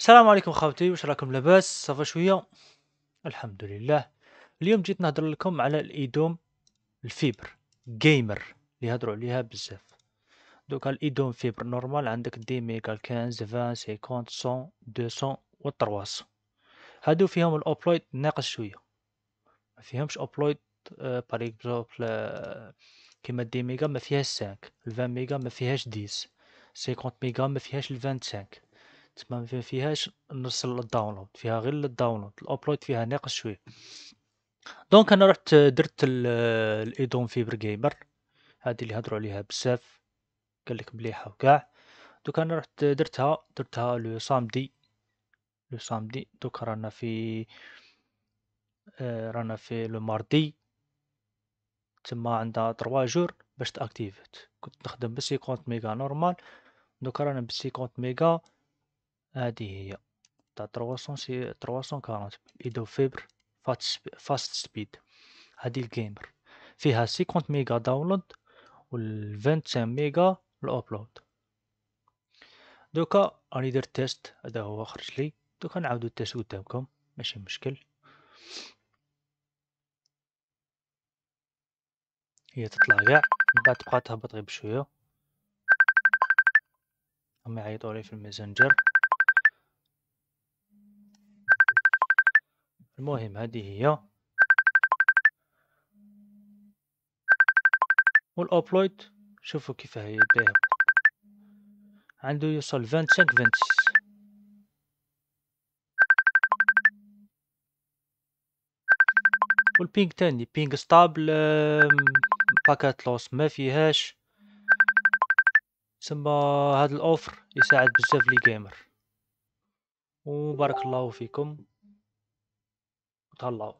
السلام عليكم خاوتي واش راكم لاباس صافا شويه الحمد لله اليوم جيت نهضر لكم على الايدوم الفيبر جيمر اللي هضروا عليها بزاف دوك الايدوم فيبر نورمال عندك دي ميغا 15 20 50 100 200 و 300 هادو فيهم الاوبلويد ناقص شويه ما فيهمش اوبلويد آه بار اكزومبل آه، كيما دي ميغا ما فيهاش 5 20 ميغا ما فيهاش 10 50 ميغا ما فيهاش 25 ما فيهاش نرسل الداونلود فيها غير الداونلود الابلود فيها ناقص شويه دونك انا رحت درت الايدون فيبر جيمر هذه اللي هضروا عليها بزاف قال لك مليحه وكاع دوك انا رحت درتها درتها لو سامدي لو سامدي دوك رانا في آه، رانا في لو ماردي تما عندها 3 جور باش تاكتيفيت كنت نخدم ب كونت ميغا نورمال دوك رانا ب كونت ميغا هذه هي تاع سي 340 ايدو فيبر فاست سبيد هذه الجيمر فيها 50 ميجا داونلود و 25 ميجا الابلود دوكا راني درت تيست هذا هو خرج لي دوكا نعاودو التيست قدامكم ماشي مشكل هي تطلع كاع من بعد تبقى تهبط غير بشويه هما يعيطوا لي في الميسنجر المهم هذه هي والابلود شوفوا كيف هي بها عنده يوصل 25 فنتس والبينج تاني بينج ستابل باكات لوس ما فيهاش تسمى هذا الاوفر يساعد بزاف لي جيمر وبارك الله فيكم طلعوا